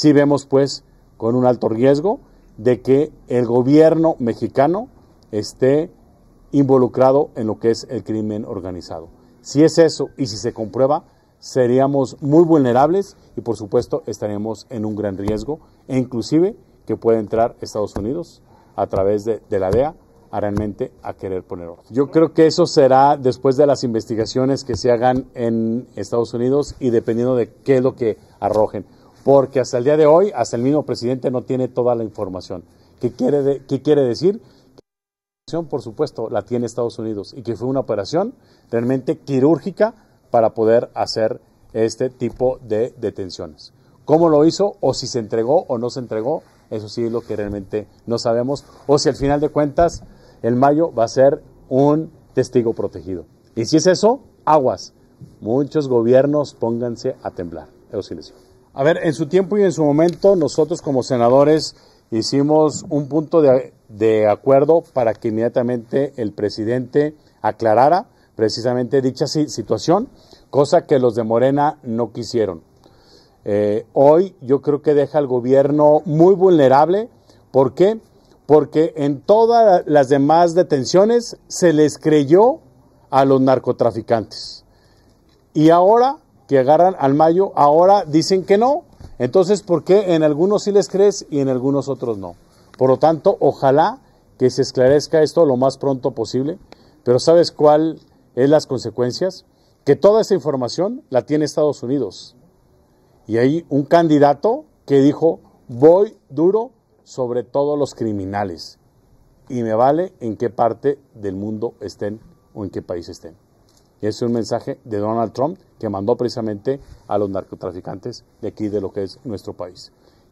si vemos pues con un alto riesgo de que el gobierno mexicano esté involucrado en lo que es el crimen organizado. Si es eso y si se comprueba, seríamos muy vulnerables y por supuesto estaríamos en un gran riesgo e inclusive que puede entrar Estados Unidos a través de, la DEA realmente a querer poner orden. Yo creo que eso será después de las investigaciones que se hagan en Estados Unidos y dependiendo de qué es lo que arrojen porque hasta el día de hoy, hasta el mismo presidente no tiene toda la información. ¿Qué quiere, decir? Que la decir? por supuesto, la tiene Estados Unidos y que fue una operación realmente quirúrgica para poder hacer este tipo de detenciones. ¿Cómo lo hizo? O si se entregó o no se entregó, eso sí es lo que realmente no sabemos. O si al final de cuentas, el mayo va a ser un testigo protegido. Y si es eso, aguas. Muchos gobiernos pónganse a temblar. Eso sí les a ver, en su tiempo y en su momento nosotros como senadores hicimos un punto de, acuerdo para que inmediatamente el presidente aclarara precisamente dicha situación, cosa que los de Morena no quisieron. Eh, hoy yo creo que deja al gobierno muy vulnerable. ¿Por qué? Porque en todas las demás detenciones se les creyó a los narcotraficantes. Y ahora que agarran al mayo, ahora dicen que no. Entonces, ¿por qué en algunos sí les crees y en algunos otros no? Por lo tanto, ojalá que se esclarezca esto lo más pronto posible. Pero ¿sabes cuál es las consecuencias? Que toda esa información la tiene Estados Unidos. Y hay un candidato que dijo, voy duro sobre todos los criminales. Y me vale en qué parte del mundo estén o en qué país estén. Y ese es un mensaje de Donald Trump que mandó precisamente a los narcotraficantes de aquí, de lo que es nuestro país.